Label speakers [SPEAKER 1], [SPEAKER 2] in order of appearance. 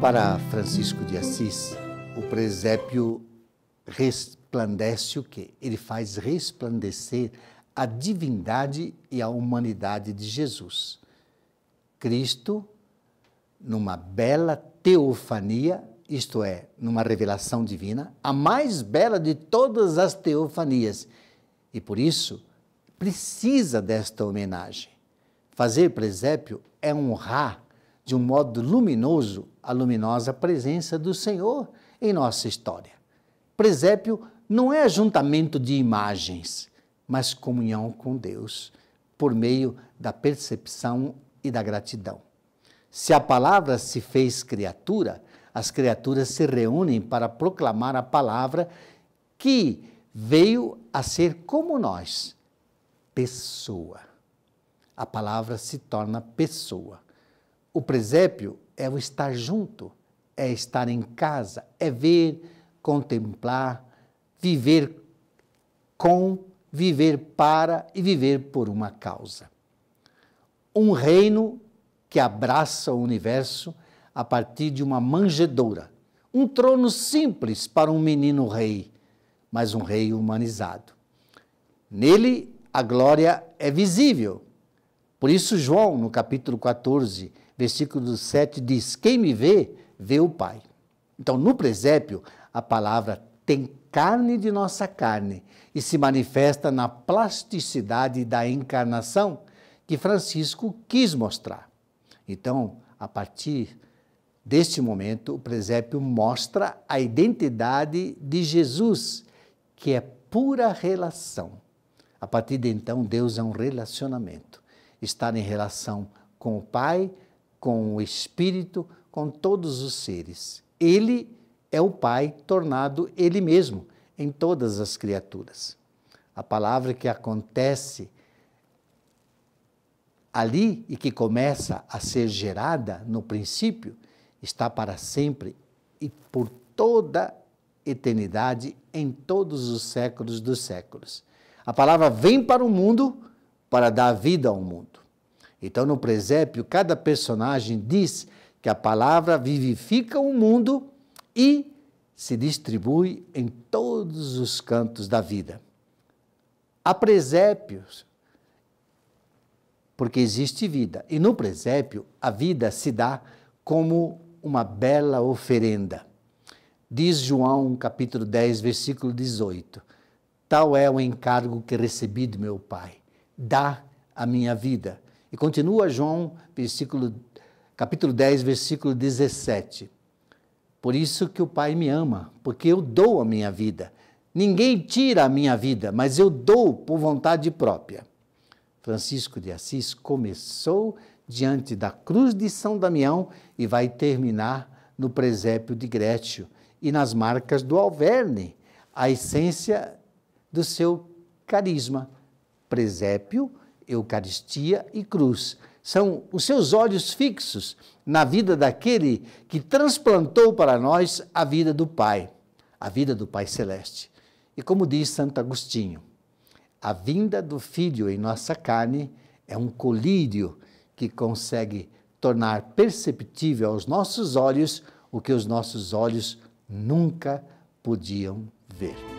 [SPEAKER 1] Para Francisco de Assis, o presépio resplandece o quê? Ele faz resplandecer a divindade e a humanidade de Jesus. Cristo, numa bela teofania, isto é, numa revelação divina, a mais bela de todas as teofanias. E por isso, precisa desta homenagem. Fazer presépio é honrar de um modo luminoso a luminosa presença do Senhor em nossa história. Presépio não é ajuntamento de imagens, mas comunhão com Deus por meio da percepção e da gratidão. Se a palavra se fez criatura, as criaturas se reúnem para proclamar a palavra que veio a ser como nós, pessoa. A palavra se torna pessoa. O presépio é o estar junto, é estar em casa, é ver, contemplar, viver com, viver para e viver por uma causa. Um reino que abraça o universo a partir de uma manjedoura, um trono simples para um menino rei, mas um rei humanizado. Nele a glória é visível. Por isso João, no capítulo 14, versículo 7 diz: Quem me vê, vê o Pai. Então, no presépio, a palavra tem carne de nossa carne e se manifesta na plasticidade da encarnação que Francisco quis mostrar. Então, a partir deste momento, o presépio mostra a identidade de Jesus, que é pura relação. A partir de então, Deus é um relacionamento. Estar em relação com o Pai, com o Espírito, com todos os seres. Ele é o Pai tornado Ele mesmo em todas as criaturas. A palavra que acontece ali e que começa a ser gerada no princípio está para sempre e por toda eternidade em todos os séculos dos séculos. A palavra vem para o mundo para dar vida ao mundo. Então, no presépio, cada personagem diz que a palavra vivifica o mundo e se distribui em todos os cantos da vida. Há presépios, porque existe vida. E no presépio, a vida se dá como uma bela oferenda. Diz João, capítulo 10, versículo 18: Tal é o encargo que recebi do meu Pai: dá a minha vida e continua João, versículo, capítulo 10, versículo 17. Por isso que o Pai me ama, porque eu dou a minha vida. Ninguém tira a minha vida, mas eu dou por vontade própria. Francisco de Assis começou diante da cruz de São Damião e vai terminar no presépio de Grétio e nas marcas do Alverne, a essência do seu carisma. Presépio Eucaristia e cruz. São os seus olhos fixos na vida daquele que transplantou para nós a vida do Pai, a vida do Pai Celeste. E como diz Santo Agostinho, a vinda do Filho em nossa carne é um colírio que consegue tornar perceptível aos nossos olhos o que os nossos olhos nunca podiam ver.